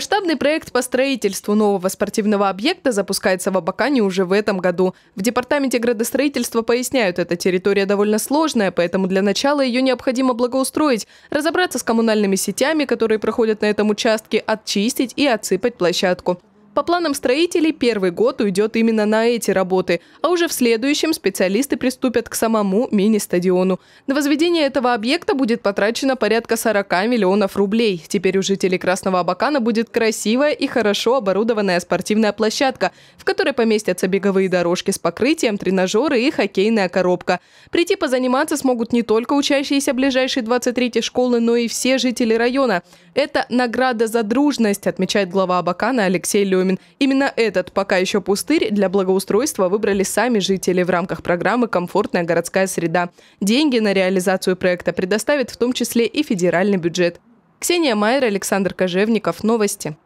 Масштабный проект по строительству нового спортивного объекта запускается в Абакане уже в этом году. В департаменте градостроительства поясняют, эта территория довольно сложная, поэтому для начала ее необходимо благоустроить, разобраться с коммунальными сетями, которые проходят на этом участке, отчистить и отсыпать площадку. По планам строителей, первый год уйдет именно на эти работы, а уже в следующем специалисты приступят к самому мини-стадиону. На возведение этого объекта будет потрачено порядка 40 миллионов рублей. Теперь у жителей Красного Абакана будет красивая и хорошо оборудованная спортивная площадка, в которой поместятся беговые дорожки с покрытием, тренажеры и хоккейная коробка. Прийти позаниматься смогут не только учащиеся ближайшей 23 школы, но и все жители района. Это награда за дружность, отмечает глава Абакана Алексей Леонидович. Сёмин. Именно этот пока еще пустырь для благоустройства выбрали сами жители в рамках программы «Комфортная городская среда». Деньги на реализацию проекта предоставит в том числе и федеральный бюджет. Ксения Майер, Александр Кожевников. Новости.